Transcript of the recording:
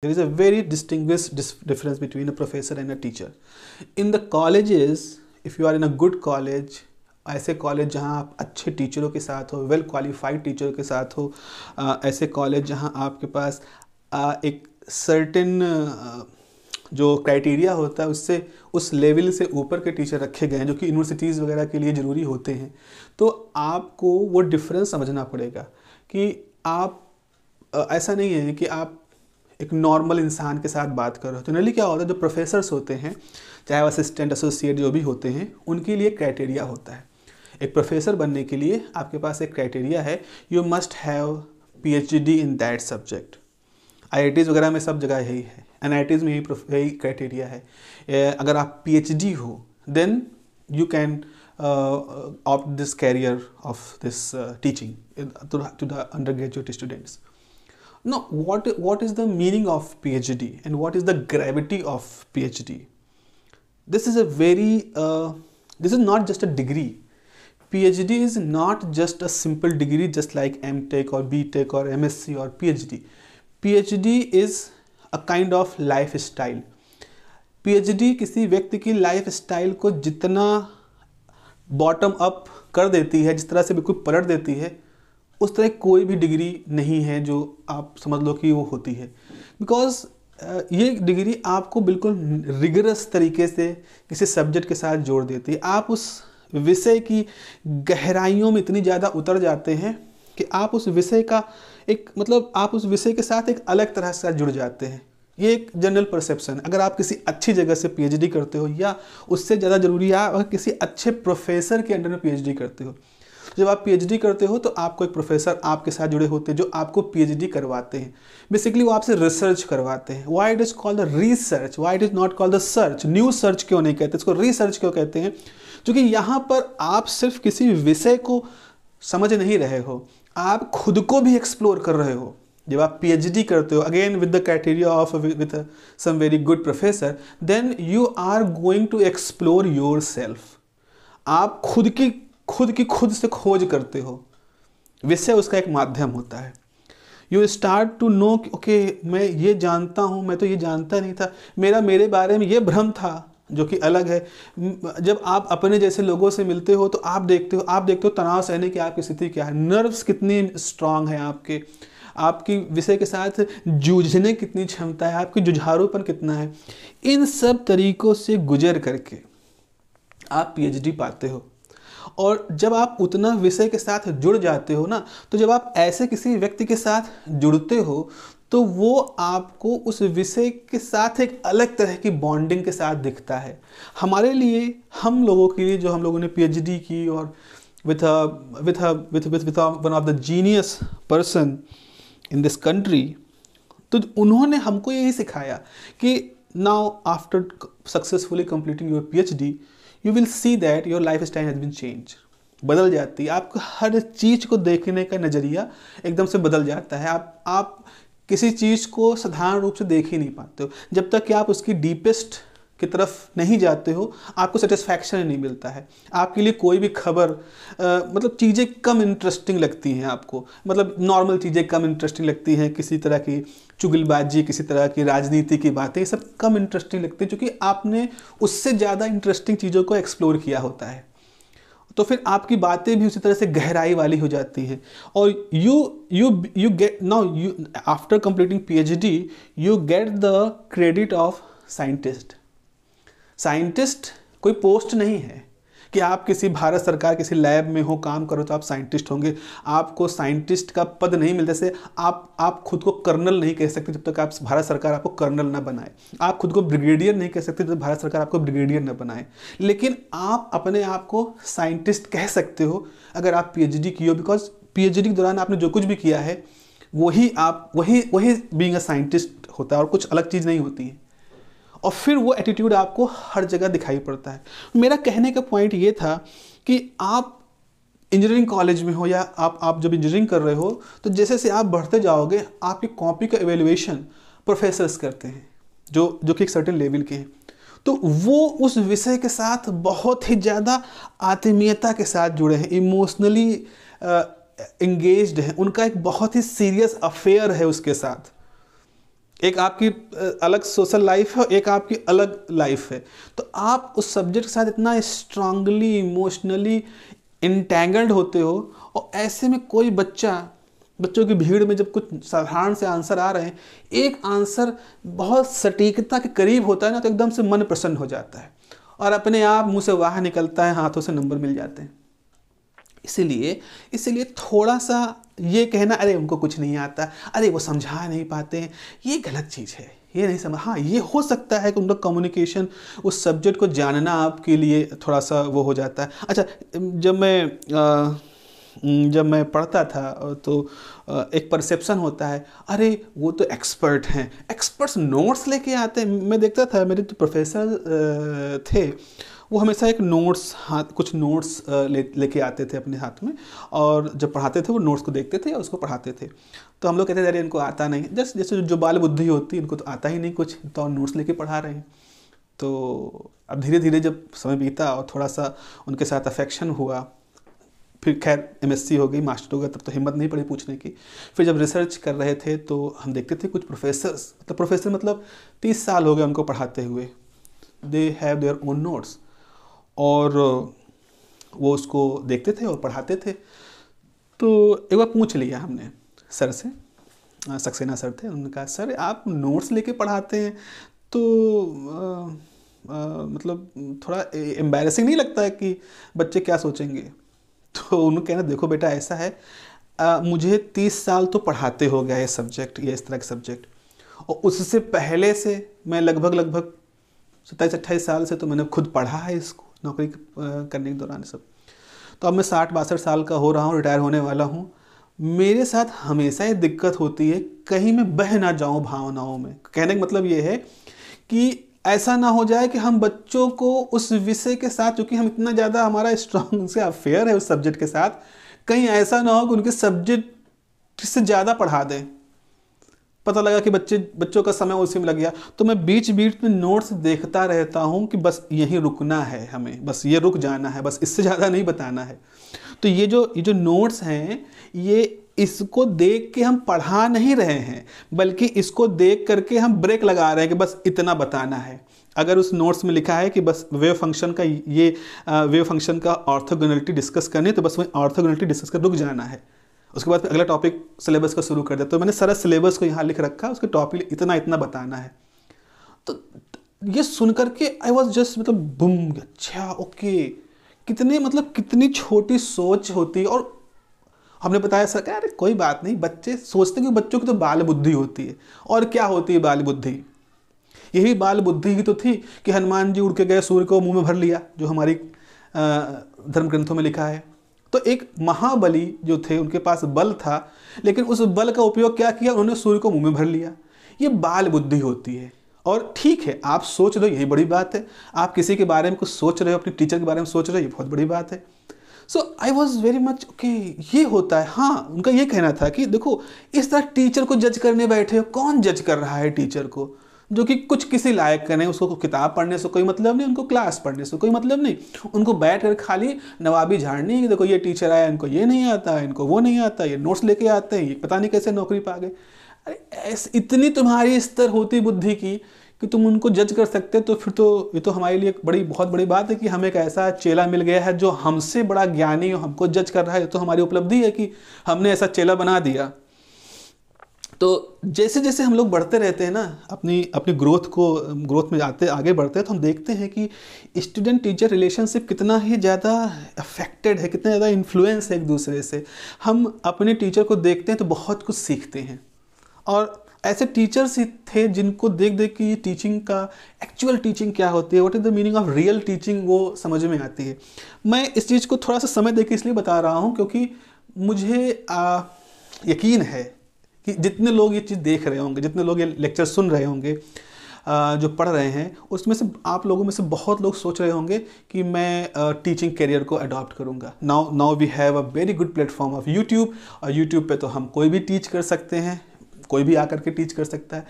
There is a very distinguished difference between a professor and a teacher. In the colleges, if you are in a good college, ऐसे college जहां आप अच्छे टीचरों के साथ हो वेल क्वालिफाइड टीचरों के साथ हो आ, ऐसे कॉलेज जहां आपके पास आ, एक सर्टेन जो क्राइटेरिया होता है उससे उस लेवल से ऊपर के टीचर रखे गए हैं जो कि यूनिवर्सिटीज़ वगैरह के लिए ज़रूरी होते हैं तो आपको वो डिफरेंस समझना पड़ेगा कि आप ऐसा नहीं है कि आप एक नॉर्मल इंसान के साथ बात कर रहे हो जनरली क्या होता है जो प्रोफेसर्स होते हैं चाहे वो असिस्टेंट एसोसिएट जो भी होते हैं उनके लिए क्राइटेरिया होता है एक प्रोफेसर बनने के लिए आपके पास एक क्राइटेरिया है you must have PhD in that subject आई वगैरह में सब जगह यही है एन आई में यही यही क्राइटेरिया है अगर आप डी हो then you can opt this career of this teaching to the undergraduate students Now, what, what is the meaning of PhD and what is the gravity of PhD? This is a very, uh, this is not just a degree. PhD is not just a simple degree, just like MTech or BTech or MSc or PhD. PhD is a kind of lifestyle. PhD किसी व्यक्ति की lifestyle style को जितना bottom up कर देती है जिस तरह से बिल्कुल पलट देती है उस तरह कोई भी डिग्री नहीं है जो आप समझ लो कि वो होती है बिकॉज ये डिग्री आपको बिल्कुल रिगरस तरीके से किसी सब्जेक्ट के साथ जोड़ देती है आप उस विषय की गहराइयों में इतनी ज़्यादा उतर जाते हैं कि आप उस विषय का एक मतलब आप उस विषय के साथ एक अलग तरह से जुड़ जाते हैं ये एक जनरल परसेप्शन अगर आप किसी अच्छी जगह से पीएचडी करते हो या उससे ज़्यादा ज़रूरी आप किसी अच्छे प्रोफेसर के अंडर में पीएचडी करते हो जब आप पीएचडी करते हो तो आपको एक प्रोफेसर आपके साथ जुड़े होते हैं जो आपको पीएचडी करवाते हैं बेसिकली वो आपसे रिसर्च करवाते हैं why it is called the research why it is not called the search new search क्यों नहीं कहते इसको रिसर्च क्यों कहते हैं क्योंकि यहाँ पर आप सिर्फ किसी विषय को समझ नहीं रहे हो आप खुद को भी एक्सप्लोर कर रहे हो जब आप पीएचडी करते हो again with the criteria of with some very good professor then you are going to explore your yourself खुद की खुद की खुद से खोज करते हो विषय उसका एक माध्यम होता है you start to know okay मैं ये जानता हूँ मैं तो ये जानता नहीं था मेरा मेरे बारे में ये भ्रम था जो कि अलग है जब आप अपने जैसे लोगों से मिलते हो तो आप देखते हो आप देखते हो तनाव सहने की आपकी स्थिति क्या है नर्व्स कितनी स्ट्रांग है आपके आपकी विषय के साथ जूझने कितनी क्षमता है आपकी जुझारूपन कितना है इन सब तरीकों से गुजर करके आप पीएचडी पाते हो और जब आप उतना विषय के साथ जुड़ जाते हो ना तो जब आप ऐसे किसी व्यक्ति के साथ जुड़ते हो तो वो आपको उस विषय के साथ एक अलग तरह की बॉन्डिंग के साथ दिखता है हमारे लिए हम लोगों के लिए जो हम लोगों ने पीएचडी की और with with with with with one of the genius person in this country तो उन्होंने हमको यही सिखाया कि now after successfully completing your PhD you will see that your life style has been change बदल जाती है आपको हर चीज़ को देखने का नज़रिया एकदम से बदल जाता है आप आप किसी चीज़ को साधारण रूप से देख ही नहीं पाते हो जब तक कि आप उसकी डीपेस्ट की तरफ नहीं जाते हो आपको सेटिस्फैक्शन नहीं मिलता है आपके लिए कोई भी खबर मतलब चीज़ें कम इंटरेस्टिंग लगती हैं आपको मतलब नॉर्मल चीज़ें कम इंटरेस्टिंग लगती हैं किसी तरह की चुगलबाजी किसी तरह की राजनीति की बातें ये सब कम इंटरेस्टिंग लगती है क्योंकि आपने उससे ज़्यादा इंटरेस्टिंग चीज़ों को एक्सप्लोर किया होता है तो फिर आपकी बातें भी उसी तरह से गहराई वाली हो जाती हैं और you you you get now you after completing PhD you get the credit of scientist scientist कोई पोस्ट नहीं है कि आप किसी भारत सरकार किसी लैब में हो काम करो तो आप साइंटिस्ट होंगे आपको साइंटिस्ट का पद नहीं मिलता जैसे आप आप खुद को कर्नल नहीं कह सकते जब तक आप भारत सरकार आपको कर्नल ना बनाए आप खुद को ब्रिगेडियर नहीं कह सकते जब तक भारत सरकार आपको ब्रिगेडियर ना बनाए लेकिन आप अपने आप को साइंटिस्ट कह सकते हो अगर आप डी की हो बिकॉज डी के दौरान आपने जो कुछ भी किया है वही आप वही वही बींग अ साइंटिस्ट होता है और कुछ अलग चीज़ नहीं होती है और फिर वो एटीट्यूड आपको हर जगह दिखाई पड़ता है मेरा कहने का पॉइंट ये था कि आप इंजीनियरिंग कॉलेज में हो या आप आप जब इंजीनियरिंग कर रहे हो तो जैसे जैसे आप बढ़ते जाओगे आपकी कॉपी का एवेल्युएशन प्रोफेसर्स करते हैं जो जो कि एक सर्टेन लेवल के हैं तो वो उस विषय के साथ बहुत ही ज़्यादा आत्मीयता के साथ जुड़े हैं इमोशनली एंगेज्ड हैं उनका एक बहुत ही सीरियस अफेयर है उसके साथ एक आपकी अलग सोशल लाइफ है एक आपकी अलग लाइफ है तो आप उस सब्जेक्ट के साथ इतना स्ट्रांगली इमोशनली इंटेंगल्ड होते हो और ऐसे में कोई बच्चा बच्चों की भीड़ में जब कुछ साधारण से आंसर आ रहे हैं एक आंसर बहुत सटीकता के करीब होता है ना तो एकदम से मन प्रसन्न हो जाता है और अपने आप मुंह से वाह निकलता है हाथों से नंबर मिल जाते हैं इसीलिए इसीलिए थोड़ा सा ये कहना अरे उनको कुछ नहीं आता अरे वो समझा नहीं पाते हैं ये गलत चीज़ है ये नहीं समझ हाँ ये हो सकता है कि उनका कम्युनिकेशन उस सब्जेक्ट को जानना आपके लिए थोड़ा सा वो हो जाता है अच्छा जब मैं आ, जब मैं पढ़ता था तो एक परसेप्शन होता है अरे वो तो एक्सपर्ट हैं एक्सपर्ट्स नोट्स लेके आते हैं मैं देखता था मेरे तो प्रोफेसर थे वो हमेशा एक नोट्स हाथ कुछ नोट्स ले लेके आते थे अपने हाथ में और जब पढ़ाते थे वो नोट्स को देखते थे और उसको पढ़ाते थे तो हम लोग कहते थे अरे इनको आता नहीं जस्ट जैसे जो बाल बुद्धि होती इनको तो आता ही नहीं कुछ तो नोट्स लेके पढ़ा रहे हैं तो अब धीरे धीरे जब समय बीता और थोड़ा सा उनके साथ अफेक्शन हुआ फिर खैर एम हो गई मास्टर हो गया तब तो हिम्मत नहीं पड़ी पूछने की फिर जब रिसर्च कर रहे थे तो हम देखते थे कुछ प्रोफेसर्स मतलब प्रोफेसर मतलब तीस साल हो गए उनको पढ़ाते हुए they have their own notes और वो उसको देखते थे और पढ़ाते थे तो एक बार पूछ लिया हमने सर से सक्सेना सर थे उन्होंने कहा सर आप नोट्स लेके पढ़ाते हैं तो आ, आ, मतलब थोड़ा एम्बेरसिंग नहीं लगता है कि बच्चे क्या सोचेंगे तो उन्होंने कहना देखो बेटा ऐसा है आ, मुझे तीस साल तो पढ़ाते हो गया ये सब्जेक्ट ये इस तरह के सब्जेक्ट और उससे पहले से मैं लगभग लगभग सत्ताईस अट्ठाईस साल से तो मैंने खुद पढ़ा है इसको नौकरी करने के दौरान सब तो अब मैं साठ बासठ साल का हो रहा हूँ रिटायर होने वाला हूँ मेरे साथ हमेशा ये दिक्कत होती है कहीं मैं बह ना जाऊँ भावनाओं में कहने का मतलब ये है कि ऐसा ना हो जाए कि हम बच्चों को उस विषय के साथ चूँकि हम इतना ज़्यादा हमारा स्ट्रॉन्ग से अफेयर है उस सब्जेक्ट के साथ कहीं ऐसा ना हो कि उनके सब्जेक्ट से ज़्यादा पढ़ा दें पता लगा कि बच्चे बच्चों का समय उसी में लग गया तो मैं बीच बीच में नोट्स देखता रहता हूँ कि बस यहीं रुकना है हमें बस ये रुक जाना है बस इससे ज़्यादा नहीं बताना है तो ये जो ये जो नोट्स हैं ये इसको देख के हम पढ़ा नहीं रहे हैं बल्कि इसको देख करके हम ब्रेक लगा रहे हैं कि बस इतना बताना है अगर उस नोट्स में लिखा है कि बस वेव फंक्शन का ये वेव फंक्शन का ऑर्थोगोनलिटी डिस्कस करनी है तो बस वही ऑर्थोगोनलिटी डिस्कस कर रुक जाना है उसके बाद अगला टॉपिक सिलेबस का शुरू कर दिया तो मैंने सारा सिलेबस को यहाँ लिख रखा है उसके टॉपिक इतना इतना बताना है तो ये सुन करके आई वॉज जस्ट मतलब बुम अच्छा ओके कितने मतलब कितनी छोटी सोच होती और हमने बताया सर अरे कोई बात नहीं बच्चे सोचते कि बच्चों की तो बाल बुद्धि होती है और क्या होती है बाल बुद्धि यही बाल बुद्धि ही तो थी कि हनुमान जी उड़ के गए सूर्य को मुंह में भर लिया जो हमारी धर्म ग्रंथों में लिखा है तो एक महाबली जो थे उनके पास बल था लेकिन उस बल का उपयोग क्या किया उन्होंने सूर्य को मुंह में भर लिया ये बाल बुद्धि होती है और ठीक है आप सोच रहे हो यही बड़ी बात है आप किसी के बारे में कुछ सोच रहे हो अपने टीचर के बारे में सोच रहे हो ये बहुत बड़ी बात है so I was very much okay ये होता है हाँ उनका ये कहना था कि देखो इस तरह टीचर को जज करने बैठे हो कौन जज कर रहा है टीचर को जो कि कुछ किसी लायक करें उसको किताब पढ़ने से कोई मतलब नहीं उनको क्लास पढ़ने से कोई मतलब नहीं उनको बैठ कर खाली नवाबी झाड़नी देखो ये टीचर आया इनको ये नहीं आता इनको वो नहीं आता ये नोट्स लेके आते हैं ये पता नहीं कैसे नौकरी पा गए अरे इतनी तुम्हारी स्तर होती बुद्धि की कि तुम उनको जज कर सकते तो फिर तो ये तो हमारे लिए बड़ी बहुत बड़ी बात है कि हमें एक ऐसा चेला मिल गया है जो हमसे बड़ा ज्ञानी हमको जज कर रहा है तो हमारी उपलब्धि है कि हमने ऐसा चेला बना दिया तो जैसे जैसे हम लोग बढ़ते रहते हैं ना अपनी अपनी ग्रोथ को ग्रोथ में जाते आगे बढ़ते हैं तो हम देखते हैं कि स्टूडेंट टीचर रिलेशनशिप कितना ही ज़्यादा अफेक्टेड है कितना ज़्यादा इन्फ्लुएंस है एक दूसरे से हम अपने टीचर को देखते हैं तो बहुत कुछ सीखते हैं और ऐसे टीचर्स ही थे जिनको देख देख के ये टीचिंग का एक्चुअल टीचिंग क्या होती है what is the meaning of real teaching वो समझ में आती है मैं इस चीज़ को थोड़ा सा समय दे के इसलिए बता रहा हूँ क्योंकि मुझे आ, यकीन है कि जितने लोग ये चीज़ देख रहे होंगे जितने लोग ये लेक्चर सुन रहे होंगे जो पढ़ रहे हैं उसमें से आप लोगों में से बहुत लोग सोच रहे होंगे कि मैं टीचिंग करियर को अडॉप्ट करूँगा now now we have a very good platform of YouTube और यूट्यूब पे तो हम कोई भी टीच कर सकते हैं कोई भी आकर के टीच कर सकता है